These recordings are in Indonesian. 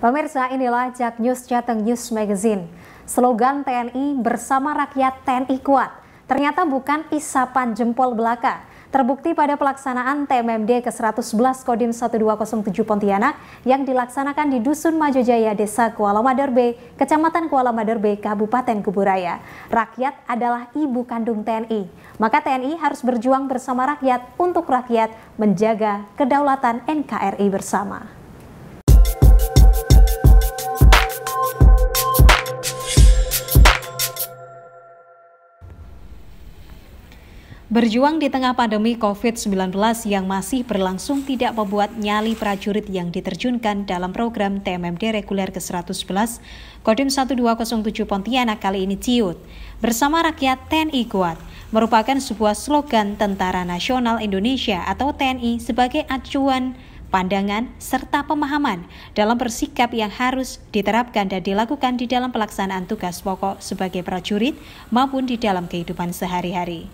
Pemirsa, inilah Jack News Jateng News Magazine. Slogan TNI bersama rakyat TNI kuat ternyata bukan isapan jempol belaka. Terbukti pada pelaksanaan TMMD ke-111 Kodim 1207 Pontianak yang dilaksanakan di Dusun Majojaya, Desa Kuala Maderbe, Kecamatan Kuala Maderbe, Kabupaten Kuburaya. Rakyat adalah ibu kandung TNI, maka TNI harus berjuang bersama rakyat untuk rakyat menjaga kedaulatan NKRI bersama. Berjuang di tengah pandemi COVID-19 yang masih berlangsung tidak membuat nyali prajurit yang diterjunkan dalam program TMMD Reguler ke-111 Kodim 1207 Pontianak kali ini ciut. Bersama rakyat TNI kuat merupakan sebuah slogan Tentara Nasional Indonesia atau TNI sebagai acuan pandangan, serta pemahaman dalam bersikap yang harus diterapkan dan dilakukan di dalam pelaksanaan tugas pokok sebagai prajurit maupun di dalam kehidupan sehari-hari.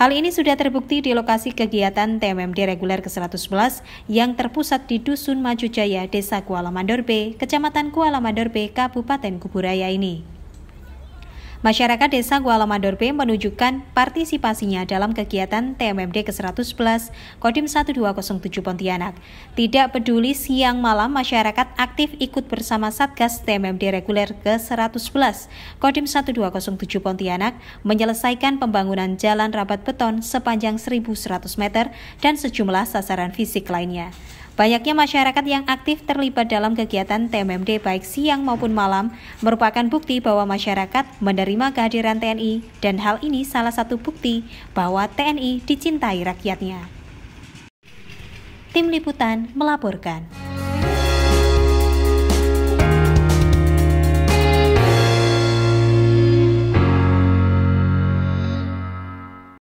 Hal ini sudah terbukti di lokasi kegiatan TMMD reguler ke-111 yang terpusat di Dusun Maju Jaya, Desa Kuala Mandor Kecamatan Kuala Mandor B, Kabupaten Kuburaya ini. Masyarakat Desa Kuala Mandorbe menunjukkan partisipasinya dalam kegiatan TMMD ke-111 Kodim 1207 Pontianak. Tidak peduli siang malam, masyarakat aktif ikut bersama Satgas TMMD reguler ke-111 Kodim 1207 Pontianak menyelesaikan pembangunan jalan rabat beton sepanjang 1.100 meter dan sejumlah sasaran fisik lainnya. Banyaknya masyarakat yang aktif terlibat dalam kegiatan TMMD baik siang maupun malam merupakan bukti bahwa masyarakat menerima kehadiran TNI dan hal ini salah satu bukti bahwa TNI dicintai rakyatnya. Tim Liputan melaporkan.